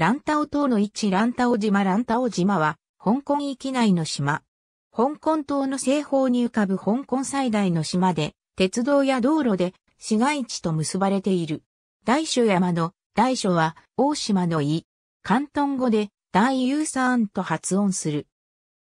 ランタオ島の位置ランタオ島ランタオ島は、香港域内の島。香港島の西方に浮かぶ香港最大の島で、鉄道や道路で市街地と結ばれている。大所山の大所は大島の位。関東語で大ユーサーンと発音する。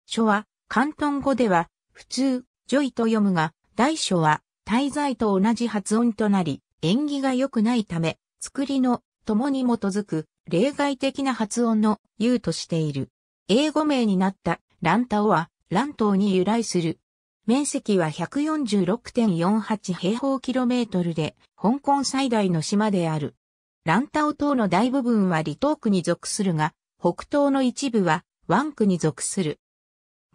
所は関東語では普通、ジョイと読むが、大所は滞在と同じ発音となり、縁起が良くないため、作りの共に基づく例外的な発音の U としている。英語名になったランタオは乱島に由来する。面積は146.48平方キロメートルで、香港最大の島である。ランタオ島の大部分は離島区に属するが、北東の一部は湾区に属する。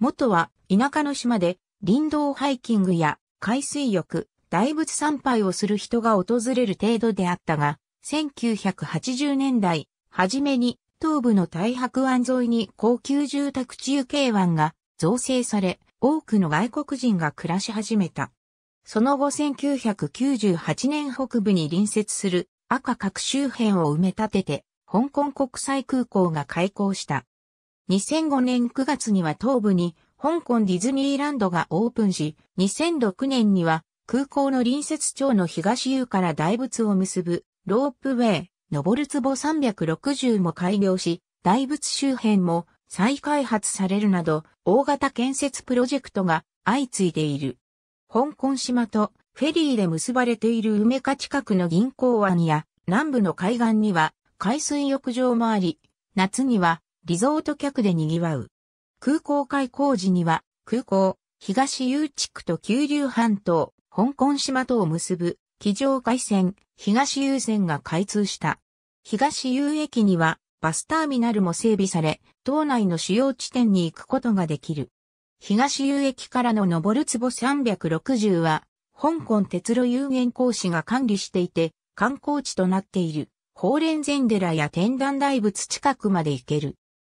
元は田舎の島で、林道ハイキングや海水浴、大仏参拝をする人が訪れる程度であったが、1980年代、初めに東部の大白湾沿いに高級住宅地由景湾が造成され、多くの外国人が暮らし始めた。その後1998年北部に隣接する赤各周辺を埋め立てて、香港国際空港が開港した。2005年9月には東部に香港ディズニーランドがオープンし、2006年には空港の隣接町の東湯から大仏を結ぶロープウェイ、登る壺360も開業し、大仏周辺も再開発されるなど、大型建設プロジェクトが相次いでいる。香港島とフェリーで結ばれている梅か近くの銀行湾や南部の海岸には海水浴場もあり、夏にはリゾート客で賑わう。空港開港時には空港、東遊地区と九龍半島、香港島とを結ぶ非上海線、東優線が開通した。東遊駅にはバスターミナルも整備され、島内の主要地点に行くことができる。東遊駅からの上る坪360は、香港鉄路有限公司が管理していて、観光地となっている、法蓮禅寺や天壇大仏近くまで行ける。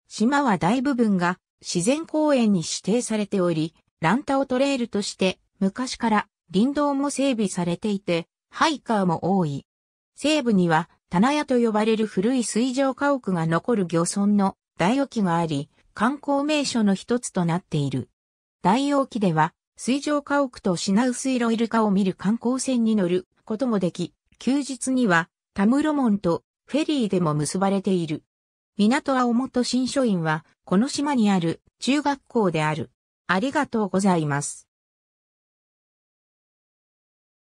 島は大部分が自然公園に指定されており、ランタオトレイルとして、昔から林道も整備されていて、ハイカーも多い。西部には、棚屋と呼ばれる古い水上家屋が残る漁村の大沖があり、観光名所の一つとなっている。大沖では、水上家屋と品薄いロイルカを見る観光船に乗ることもでき、休日には、タムロモンとフェリーでも結ばれている。港青本新書院は、この島にある中学校である。ありがとうございます。